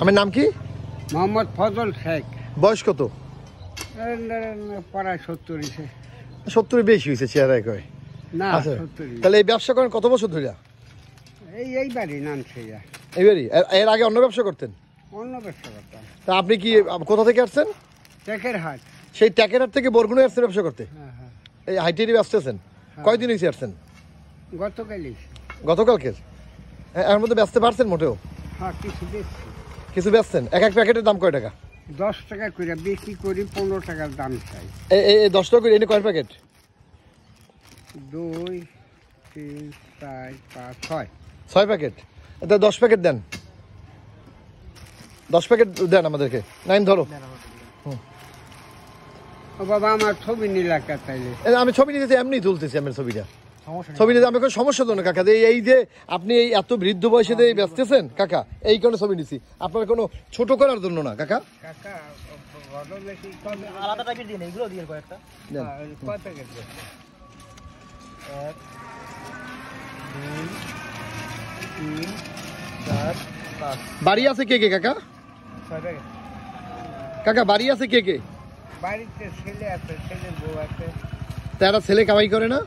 আমার নাম কি মোহাম্মদ ফজল শেখ বয়স কত প্রায় সত্তর সত্তরের বেশি হয়েছে চেহারায় কয় না আচ্ছা। তাহলে এই ব্যবসা করেন কত বছর ধরে এই এইবারই নামছে এইবারই এর আগে অন্য ব্যবসা করতেন অন্য ব্যবসা করতাম তা আপনি কি কোথা থেকে আসছেন ট্যাকের হাট সেই ট্যাকের হাট থেকে বরগুনে আসছেন ব্যবসা করতে হ্যাঁ, হ্যাঁ। এই হাইটেরি আসতেছেন হ্যাঁ। কয়দিন হয়েছে আসছেন গতকালই গতকালকে এর মধ্যে ব্যস্ত পারছেন মোটেও হ্যাঁ কিছু কিছু বেচছেন এক এক প্যাকেটের দাম কয় টাকা দশ টাকা করে বিক্রি করি পনেরো টাকার দাম চাই দশ টাকা করে কয় প্যাকেট দুই তিন চার পাঁচ ছয় ছয় প্যাকেট এটা দশ প্যাকেট দেন দশ প্যাকেট দেন আমাদেরকে নাইন ধরো বাবা আমার ছবি নিলাম আমি ছবি নিতেছি এমনি তুলতেছি আমার ছবিটা ছবি নিতে আমি কোনো সমস্যা তো না কাকা এই যে আপনি এই এত বৃদ্ধ বয়সে যে ব্যস্তেছেন কাকা এই কারণে ছবি নিছি আপনার কোনো ছোট করার জন্য না কাকা বাড়ি আছে কে কে কাকা কাকা বাড়ি আছে কে কে বাড়িতে ছেলে আছে ছেলে বউ আছে তারা ছেলে কামাই করে না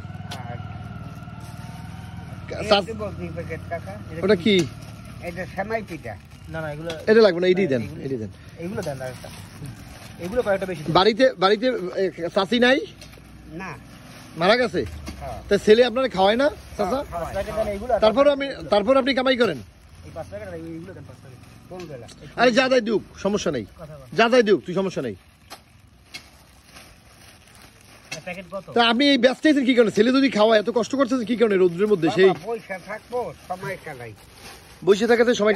ওটা কি এটা সেমাই পিঠা না না এগুলো এটা লাগবে না দেন দেন এগুলো দেন আরেকটা এগুলো বেশি বাড়িতে বাড়িতে চাচি নাই না মারা গেছে হ্যাঁ। তা ছেলে আপনারা খাওয়ায় না চাচা হ্যাঁ, তারপর আমি তারপর আপনি কামাই করেন আরে যা দেয় দুক সমস্যা নেই যা দেয় দুক তুই সমস্যা নেই হ্যাঁ, তা আপনি ব্যস্ত কি কারণে ছেলে যদি খাওয়া এত কষ্ট করতেছেন কি কারণে রোদের মধ্যে সেই বসে থাকাতে সময়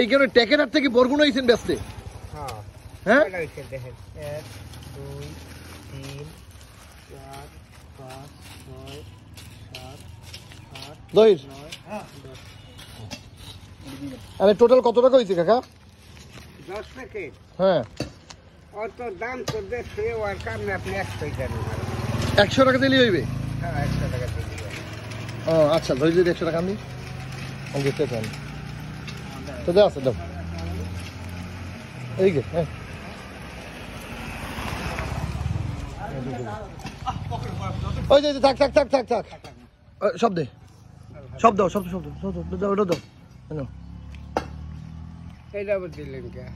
এই কারণে থেকে বরগুন হয়েছেন হ্যাঁ হ্যাঁ আরে টোটাল কত টাকা হয়েছে কাকা দশ হ্যাঁ। দাম তো আপনি কেন একশো টাকা দিলে হইবে হ্যাঁ একশো টাকা ও আচ্ছা ধরে যদি একশো টাকা আমি দেখতে চান তো দে আছে দাম এই হ্যাঁ। ওই যে থাক থাক থাক থাক থাক সব দে সব দাও সব সব দাও দাও দাও হ্যাঁ?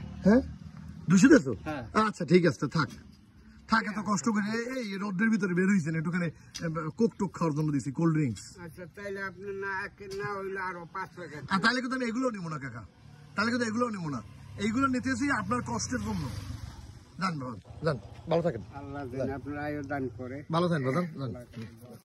হ্যাঁ। আচ্ছা ঠিক আছে থাক থাক এত কষ্ট করে এই রোডের ভিতরে বের হয়েছেন একটুখানি কোক টোক খাওয়ার জন্য দিছি কোল্ড ড্রিঙ্কস আচ্ছা তাহলে আপনি না না হইলে আরো পাঁচ তাহলে কিন্তু আমি এগুলো নিব না কাকা তাহলে কিন্তু এগুলো নিব না এইগুলো নিতেছি আপনার কষ্টের জন্য যান ভালো থাকেন আল্লাহ আপনার আয়ু দান করে ভালো থাকেন